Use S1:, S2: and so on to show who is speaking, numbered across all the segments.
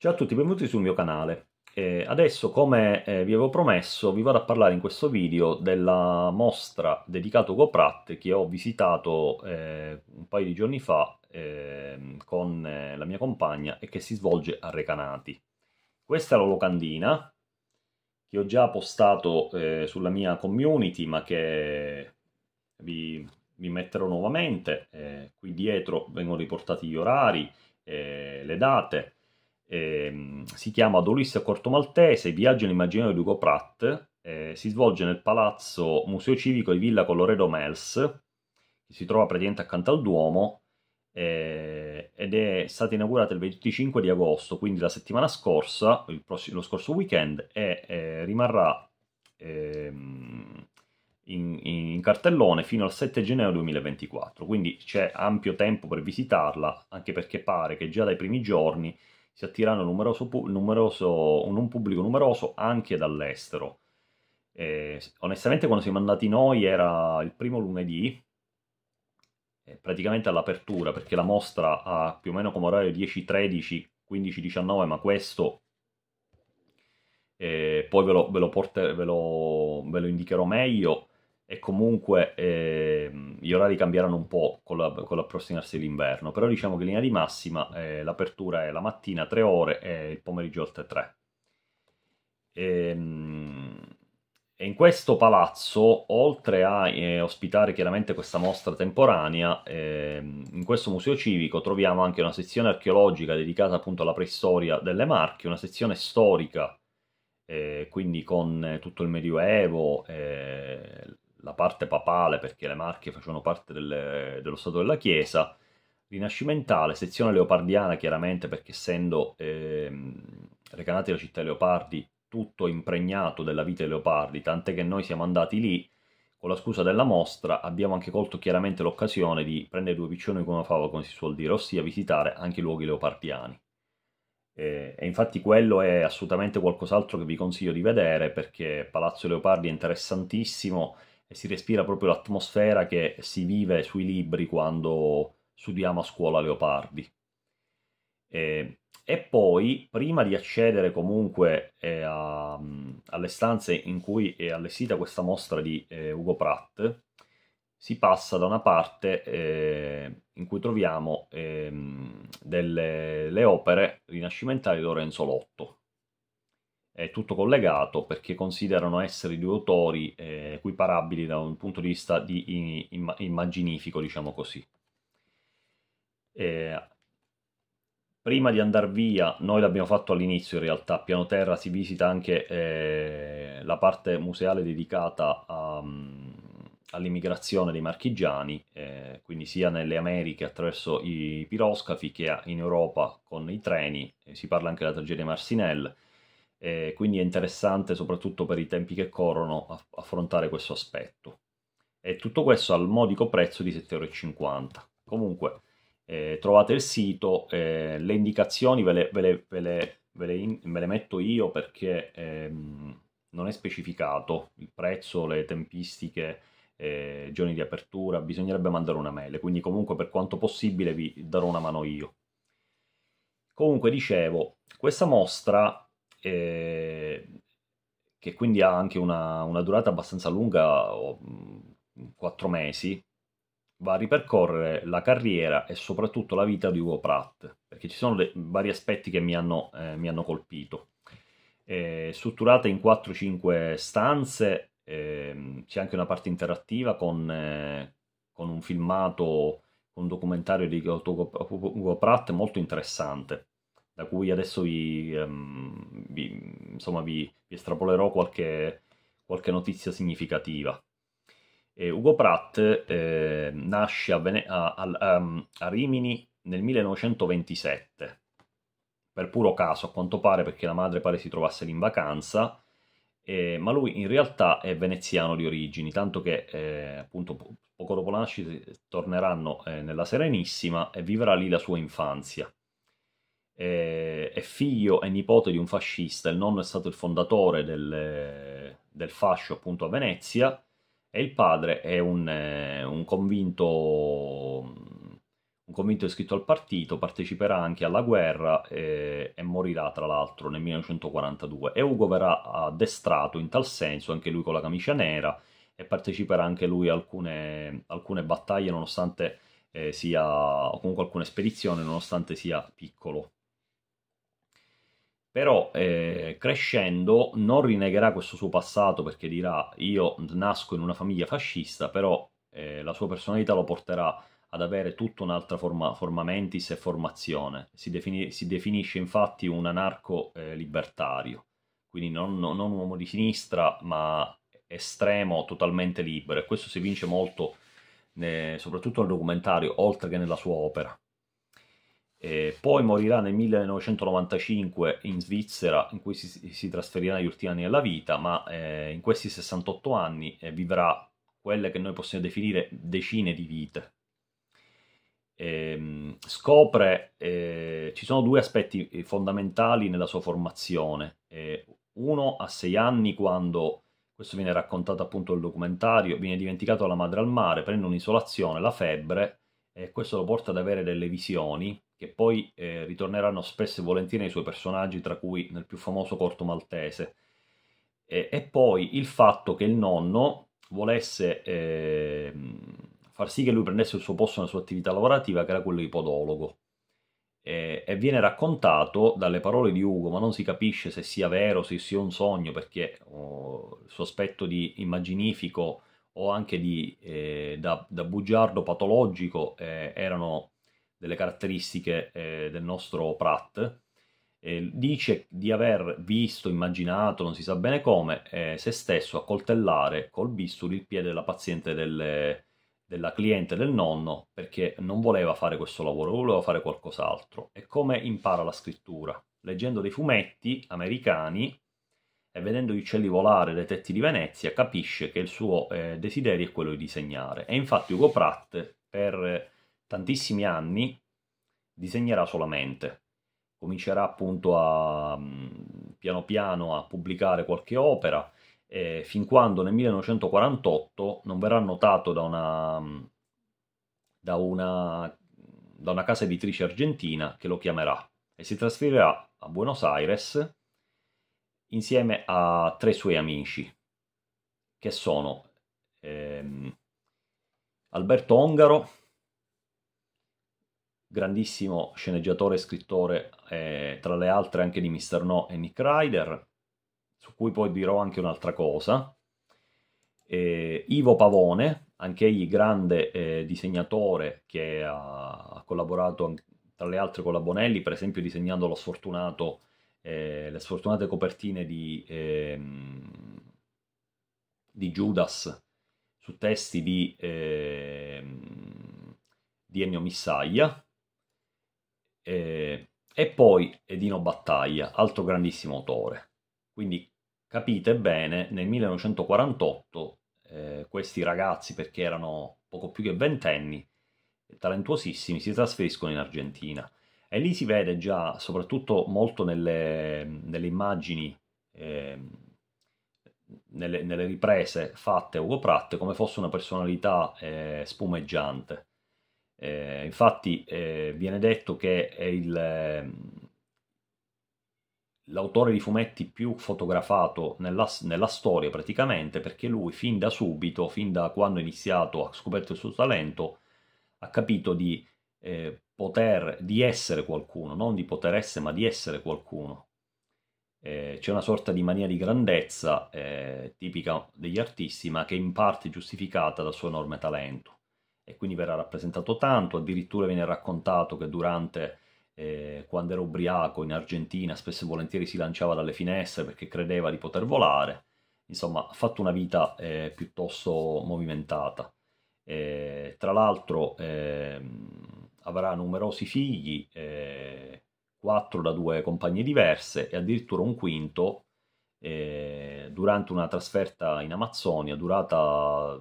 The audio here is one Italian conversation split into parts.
S1: Ciao a tutti, benvenuti sul mio canale. Eh, adesso, come eh, vi avevo promesso, vi vado a parlare in questo video della mostra dedicata a GoPrat che ho visitato eh, un paio di giorni fa ehm, con eh, la mia compagna e che si svolge a Recanati. Questa è la locandina che ho già postato eh, sulla mia community ma che vi, vi metterò nuovamente. Eh, qui dietro vengono riportati gli orari, le date eh, si chiama Dolisse Corto Maltese, Viaggio nell'immaginario di Ugo Pratt, eh, si svolge nel palazzo Museo Civico di Villa Coloredo Mels, che si trova praticamente accanto al Duomo, eh, ed è stata inaugurata il 25 di agosto, quindi la settimana scorsa, prossimo, lo scorso weekend, e eh, rimarrà ehm, in, in, cartellone fino al 7 gennaio 2024, quindi c'è ampio tempo per visitarla, anche perché pare che già dai primi giorni si attirano numeroso, numeroso, un pubblico numeroso anche dall'estero. Eh, onestamente quando siamo andati noi era il primo lunedì, eh, praticamente all'apertura, perché la mostra ha più o meno come orario 10-13, 15-19, ma questo eh, poi ve lo, ve, lo porter, ve, lo, ve lo indicherò meglio e comunque eh, gli orari cambieranno un po' con, la, con l'approssimarsi dell'inverno, però diciamo che in linea di massima eh, l'apertura è la mattina 3 ore e il pomeriggio oltre 3. E, ehm, e in questo palazzo, oltre a eh, ospitare chiaramente questa mostra temporanea, ehm, in questo museo civico troviamo anche una sezione archeologica dedicata appunto alla preistoria delle Marche, una sezione storica eh, quindi con eh, tutto il Medioevo, eh, la parte papale, perché le Marche facevano parte delle, dello Stato della Chiesa, rinascimentale, sezione leopardiana chiaramente perché essendo eh, Recanati la città dei leopardi tutto impregnato della vita dei leopardi, tant'è che noi siamo andati lì con la scusa della mostra, abbiamo anche colto chiaramente l'occasione di prendere due piccioni come fava, come si suol dire, ossia visitare anche i luoghi leopardiani. e infatti quello è assolutamente qualcos'altro che vi consiglio di vedere perché Palazzo Leopardi è interessantissimo, e si respira proprio l'atmosfera che si vive sui libri quando studiamo a scuola Leopardi. E, e poi, prima di accedere comunque eh, a, alle stanze in cui è allestita questa mostra di eh, Ugo Pratt, si passa da una parte eh, in cui troviamo ehm, delle, le opere rinascimentali di Lorenzo Lotto, è tutto collegato perché considerano essere due autori eh, equiparabili da un punto di vista di immaginifico, diciamo così. Eh, prima di andare via, noi l'abbiamo fatto all'inizio in realtà, a piano terra si visita anche eh, la parte museale dedicata um, all'immigrazione dei marchigiani, eh, quindi sia nelle Americhe attraverso i piroscafi che in Europa con i treni, si parla anche della tragedia Marsinelle, eh, quindi è interessante soprattutto per i tempi che corrono affrontare questo aspetto. E tutto questo al modico prezzo di 7,50€. Comunque eh, trovate il sito, eh, le indicazioni ve le, ve le, ve le, ve le, in, ve le metto io perché ehm, non è specificato il prezzo, le tempistiche, eh, giorni di apertura, bisognerebbe mandare una mail, quindi comunque per quanto possibile vi darò una mano io. Comunque dicevo, questa mostra e che quindi ha anche una, una durata abbastanza lunga, mm, quattro mesi, va a ripercorrere la carriera e soprattutto la vita di Ugo Pratt, perché ci sono dei, vari aspetti che mi hanno, eh, mi hanno colpito. Eh, strutturata in 4-5 stanze, eh, c'è anche una parte interattiva con, eh, con un filmato, un documentario di Ugo Pratt molto interessante da cui adesso vi, um, vi, insomma, vi, vi estrapolerò qualche, qualche, notizia significativa. E Ugo Pratt eh, nasce a, a, a, ehm, a, Rimini nel 1927, per puro caso a quanto pare perché la madre pare si trovasse lì in vacanza, eh, ma lui in realtà è veneziano di origini, tanto che eh, appunto poco dopo la nascita torneranno eh, nella Serenissima e vivrà lì la sua infanzia. Eh, è figlio e nipote di un fascista, il nonno è stato il fondatore del, del fascio appunto a Venezia e il padre è un, eh, un convinto un convinto iscritto al partito, parteciperà anche alla guerra e, eh, e morirà tra l'altro nel 1942 e Ugo verrà addestrato in tal senso, anche lui con la camicia nera e parteciperà anche lui a alcune, alcune battaglie nonostante eh, sia, o comunque alcune spedizioni nonostante sia piccolo però eh, crescendo non rinnegherà questo suo passato perché dirà io nasco in una famiglia fascista, però eh, la sua personalità lo porterà ad avere tutta un'altra forma, forma mentis e formazione. Si, defini, si definisce infatti un anarco eh, libertario, quindi non, non, non, uomo di sinistra ma estremo, totalmente libero e questo si vince molto eh, soprattutto nel documentario oltre che nella sua opera. E poi morirà nel 1995 in Svizzera, in cui si, si trasferirà gli ultimi anni della vita, ma eh, in questi 68 anni eh, vivrà quelle che noi possiamo definire decine di vite. E, ehm, scopre, eh, ci sono due aspetti eh, fondamentali nella sua formazione. Eh, uno a sei anni, quando questo viene raccontato appunto nel documentario, viene dimenticato la madre al mare, prende un'isolazione, la febbre, e questo lo porta ad avere delle visioni che poi eh, ritorneranno spesso e volentieri nei suoi personaggi, tra cui nel più famoso corto maltese. E, e poi il fatto che il nonno volesse eh, far sì che lui prendesse il suo posto nella sua attività lavorativa, che era quello di podologo. E, e viene raccontato dalle parole di Ugo, ma non si capisce se sia vero, se sia un sogno, perché oh, il suo aspetto di immaginifico o anche di, eh, da, da, bugiardo patologico eh, erano delle caratteristiche eh, del nostro Pratt, eh, dice di aver visto, immaginato, non si sa bene come, eh, se stesso accoltellare col bisturi il piede della paziente del, della cliente del nonno perché non voleva fare questo lavoro, voleva fare qualcos'altro. E come impara la scrittura? Leggendo dei fumetti americani e vedendo gli uccelli volare dai tetti di Venezia, capisce che il suo eh, desiderio è quello di disegnare. E infatti Ugo Pratt, per tantissimi anni disegnerà solamente. Comincerà appunto a mm, piano piano a pubblicare qualche opera, eh, fin quando nel 1948 non verrà notato da una, mm, da, una, da una casa editrice argentina che lo chiamerà e si trasferirà a Buenos Aires insieme a tre suoi amici, che sono ehm, Alberto Ongaro, grandissimo sceneggiatore e scrittore, eh, tra le altre anche di Mr. No e Nick Ryder, su cui poi dirò anche un'altra cosa. Eh, Ivo Pavone, anche egli grande eh, disegnatore che ha, ha, collaborato tra le altre con la Bonelli, per esempio disegnando sfortunato, eh, le sfortunate copertine di, ehm, di Judas su testi di ehm, di Ennio Missaglia eh, e poi Edino Battaglia, altro grandissimo autore. Quindi capite bene, nel 1948 eh, questi ragazzi, perché erano poco più che ventenni, talentuosissimi, si trasferiscono in Argentina. E lì si vede già, soprattutto molto nelle, nelle immagini, eh, nelle, nelle, riprese fatte a Ugo Pratt, come fosse una personalità eh, spumeggiante. Eh, infatti eh, viene detto che è ehm, l'autore di fumetti più fotografato nella, nella, storia praticamente perché lui fin da subito, fin da quando ha iniziato, ha scoperto il suo talento, ha capito di eh, poter, di essere qualcuno, non di poter essere ma di essere qualcuno. Eh, c'è una sorta di mania di grandezza eh, tipica degli artisti ma che è in parte giustificata dal suo enorme talento e quindi verrà rappresentato tanto, addirittura viene raccontato che durante eh, quando era ubriaco in Argentina spesso e volentieri si lanciava dalle finestre perché credeva di poter volare, insomma ha fatto una vita eh, piuttosto movimentata. Eh, tra l'altro ehm, avrà numerosi figli, eh, quattro da due compagnie diverse e addirittura un quinto eh, durante una trasferta in Amazzonia durata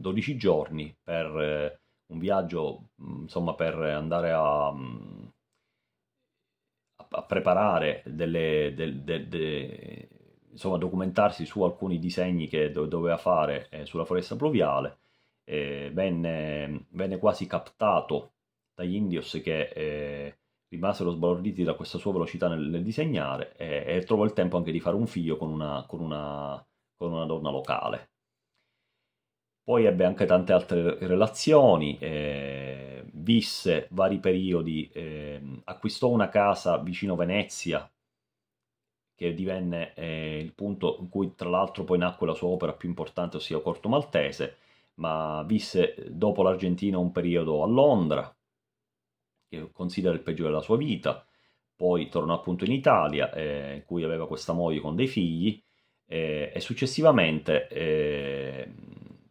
S1: 12 giorni per eh, un viaggio, mm, insomma, per andare a, mm, a preparare delle, de, de, de, insomma, documentarsi su alcuni disegni che doveva fare eh, sulla foresta pluviale, eh, venne, venne, quasi captato dagli indios che eh, rimasero sbalorditi da questa sua velocità nel, nel disegnare e, eh, e, trovò il tempo anche di fare un figlio con una, con una, con una donna locale. Poi ebbe anche tante altre relazioni, eh, visse vari periodi, eh, acquistò una casa vicino Venezia, che divenne eh, il punto in cui tra l'altro poi nacque la sua opera più importante, ossia Corto Maltese, ma visse eh, dopo l'Argentina un periodo a Londra, che considera il peggiore della sua vita, poi tornò appunto in Italia, eh, in cui aveva questa moglie con dei figli, eh, e successivamente ehm,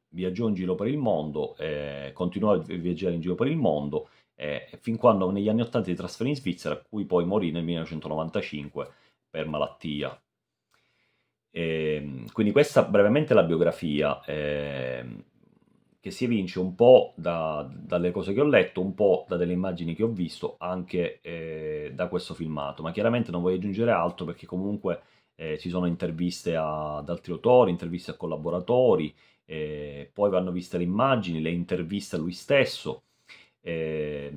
S1: viaggiò in giro per il mondo, eh, continuò a viaggiare in giro per il mondo, eh, fin quando negli anni 80 si trasferì in Svizzera, a cui poi morì nel 1995 per malattia. E, ehm, quindi questa brevemente è la biografia eh, che si evince un po' da, dalle cose che ho letto, un po' da delle immagini che ho visto, anche eh, da questo filmato, ma chiaramente non voglio aggiungere altro perché comunque eh, ci sono interviste a, ad altri autori, interviste a collaboratori, eh, poi vanno viste le immagini, le interviste a lui stesso. Eh,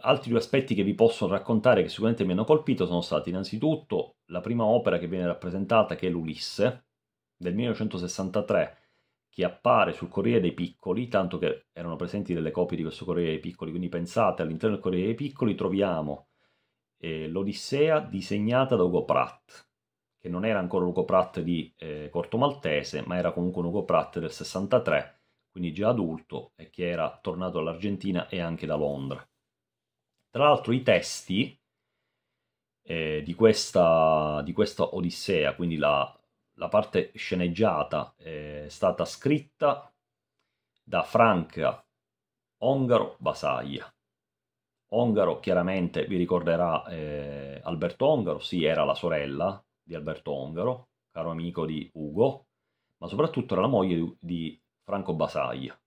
S1: altri due aspetti che vi posso raccontare che sicuramente mi hanno colpito sono stati innanzitutto la prima opera che viene rappresentata che è l'Ulisse del 1963 che appare sul Corriere dei Piccoli, tanto che erano presenti delle copie di questo Corriere dei Piccoli, quindi pensate all'interno del Corriere dei Piccoli troviamo eh, l'Odissea disegnata da Ugo Pratt, che non era ancora Ugo Pratt di eh, Corto Maltese, ma era comunque un Ugo Pratt del 63, quindi già adulto, e che era tornato dall'Argentina e anche da Londra. Tra l'altro i testi eh, di, questa, di, questa, Odissea, quindi la, la parte sceneggiata, eh, è stata scritta da Franca Ongaro Basaglia. Ongaro chiaramente vi ricorderà eh, Alberto Ongaro, sì era la sorella, di Alberto Ongaro, caro amico di Ugo, ma soprattutto era la moglie di Franco Basaglia,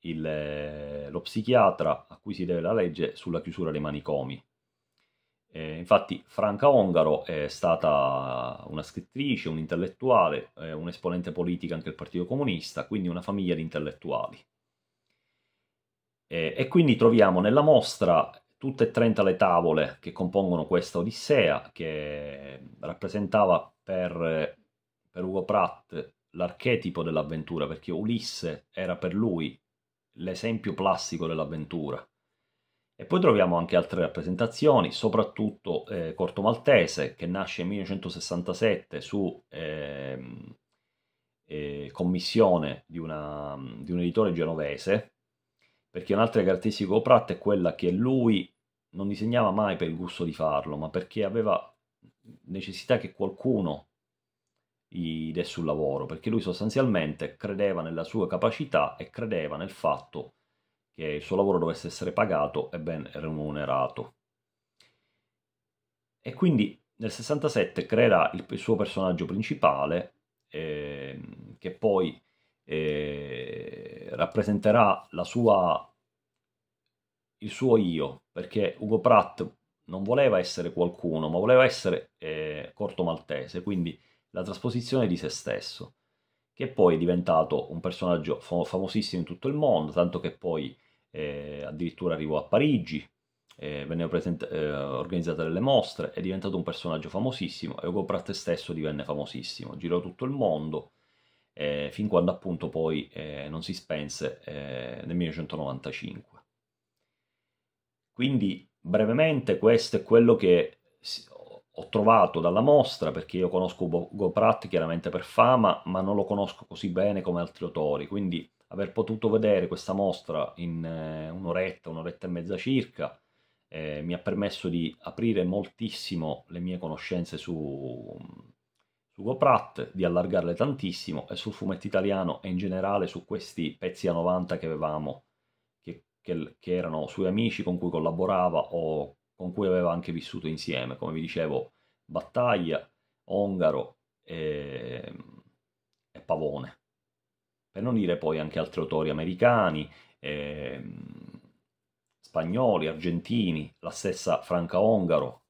S1: il, eh, lo psichiatra a cui si deve la legge sulla chiusura dei manicomi. Eh, infatti Franca Ongaro è stata una scrittrice, un intellettuale, eh, un esponente politica anche del Partito Comunista, quindi una famiglia di intellettuali. Eh, e quindi troviamo nella mostra tutte e 30 le tavole che compongono questa Odissea, che rappresentava per, per Ugo Pratt l'archetipo dell'avventura, perché Ulisse era per lui l'esempio plastico dell'avventura. E poi troviamo anche altre rappresentazioni, soprattutto eh, Corto Maltese, che nasce nel 1967 su eh, eh, commissione di, una, di un editore genovese, perché un'altra caratteristica di Pratt è quella che lui non disegnava mai per il gusto di farlo, ma perché aveva necessità che qualcuno gli desse un lavoro, perché lui sostanzialmente credeva nella sua capacità e credeva nel fatto che il suo lavoro dovesse essere pagato e ben remunerato. E quindi nel 67 creerà il, il suo personaggio principale, eh, che poi eh, rappresenterà sua, il suo io, perché Ugo Pratt non voleva essere qualcuno, ma voleva essere eh, corto maltese, quindi la trasposizione di se stesso, che poi è diventato un personaggio famosissimo in tutto il mondo, tanto che poi eh, addirittura arrivò a Parigi, eh, vennero eh, organizzate delle mostre, è diventato un personaggio famosissimo e Ugo Pratt stesso divenne famosissimo, girò tutto il mondo eh, fin quando appunto poi eh, non si spense eh, nel 1995. Quindi brevemente questo è quello che ho trovato dalla mostra perché io conosco Ugo Pratt chiaramente per fama ma non lo conosco così bene come altri autori quindi aver potuto vedere questa mostra in eh, un'oretta, un'oretta e mezza circa eh, mi ha permesso di aprire moltissimo le mie conoscenze su, Ugo Pratt di allargarle tantissimo e sul fumetto italiano e in generale su questi pezzi a 90 che avevamo, che, che, che, erano suoi amici con cui collaborava o con cui aveva anche vissuto insieme, come vi dicevo, Battaglia, Ongaro e, ehm, e Pavone. Per non dire poi anche altri autori americani, e, ehm, spagnoli, argentini, la stessa Franca Ongaro,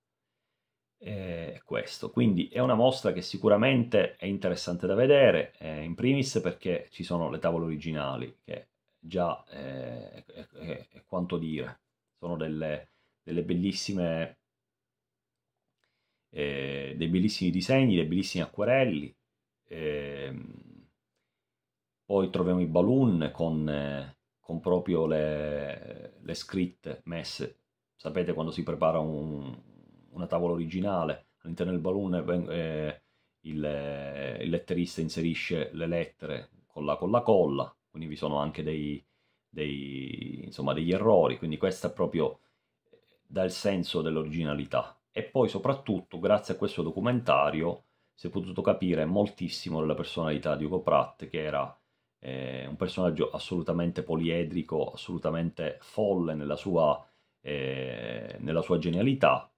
S1: è questo. Quindi è una mostra che sicuramente è interessante da vedere, eh, in primis perché ci sono le tavole originali, che già eh, è, è, è, quanto dire, sono delle, delle bellissime, eh, dei bellissimi disegni, dei bellissimi acquerelli. Ehm, poi troviamo i balloon con, con proprio le, le scritte messe. Sapete quando si prepara un, una tavola originale, all'interno del balloon eh, il, eh, il, letterista inserisce le lettere con la, con la colla, quindi vi sono anche dei, dei, insomma, degli errori, quindi questa proprio eh, dà il senso dell'originalità. E poi soprattutto grazie a questo documentario si è potuto capire moltissimo della personalità di Ugo Pratt che era eh, un personaggio assolutamente poliedrico, assolutamente folle nella sua, eh, nella sua genialità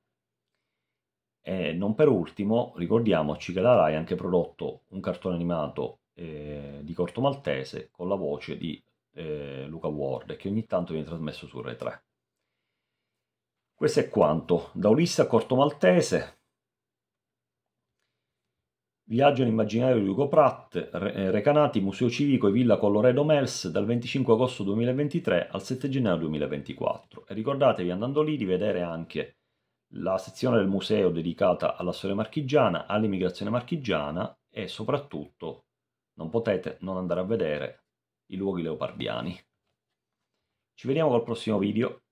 S1: e non per ultimo, ricordiamoci che la Rai ha anche prodotto un cartone animato eh, di Corto Maltese con la voce di eh, Luca Ward, che ogni tanto viene trasmesso su Rai 3. Questo è quanto. Da Ulisse a Corto Maltese, Viaggio nell'immaginario di Ugo Pratt, eh, Recanati, Museo Civico e Villa Colloredo Mels dal 25 agosto 2023 al 7 gennaio 2024. E ricordatevi andando lì di vedere anche la sezione del museo dedicata alla storia marchigiana, all'immigrazione marchigiana e soprattutto non potete non andare a vedere i luoghi leopardiani. Ci vediamo col prossimo video.